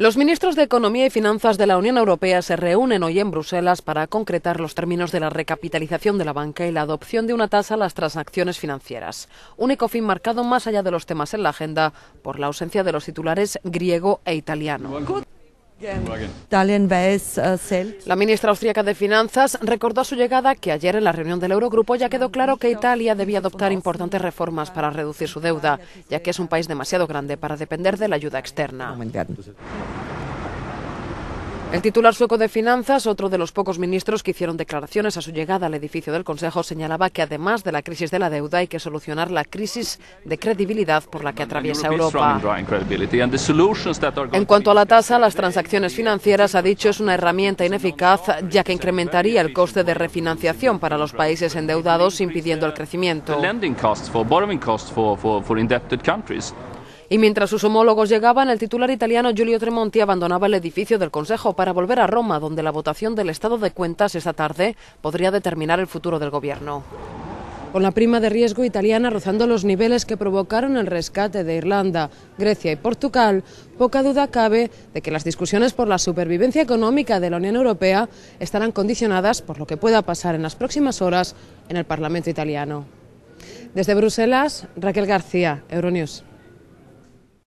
Los ministros de Economía y Finanzas de la Unión Europea se reúnen hoy en Bruselas para concretar los términos de la recapitalización de la banca y la adopción de una tasa a las transacciones financieras. Único fin marcado más allá de los temas en la agenda por la ausencia de los titulares griego e italiano. Eh, la ministra austríaca de Finanzas recordó su llegada que ayer en la reunión del Eurogrupo ya quedó claro que Italia debía adoptar importantes reformas para reducir su deuda, ya que es un país demasiado grande para depender de la ayuda externa. El titular sueco de Finanzas, otro de los pocos ministros que hicieron declaraciones a su llegada al edificio del Consejo, señalaba que además de la crisis de la deuda hay que solucionar la crisis de credibilidad por la que atraviesa Europa. En cuanto a la tasa, las transacciones financieras, ha dicho, es una herramienta ineficaz ya que incrementaría el coste de refinanciación para los países endeudados impidiendo el crecimiento. Y mientras sus homólogos llegaban, el titular italiano Giulio Tremonti abandonaba el edificio del Consejo para volver a Roma, donde la votación del estado de cuentas esta tarde podría determinar el futuro del gobierno. Con la prima de riesgo italiana rozando los niveles que provocaron el rescate de Irlanda, Grecia y Portugal, poca duda cabe de que las discusiones por la supervivencia económica de la Unión Europea estarán condicionadas por lo que pueda pasar en las próximas horas en el Parlamento italiano. Desde Bruselas, Raquel García, Euronews.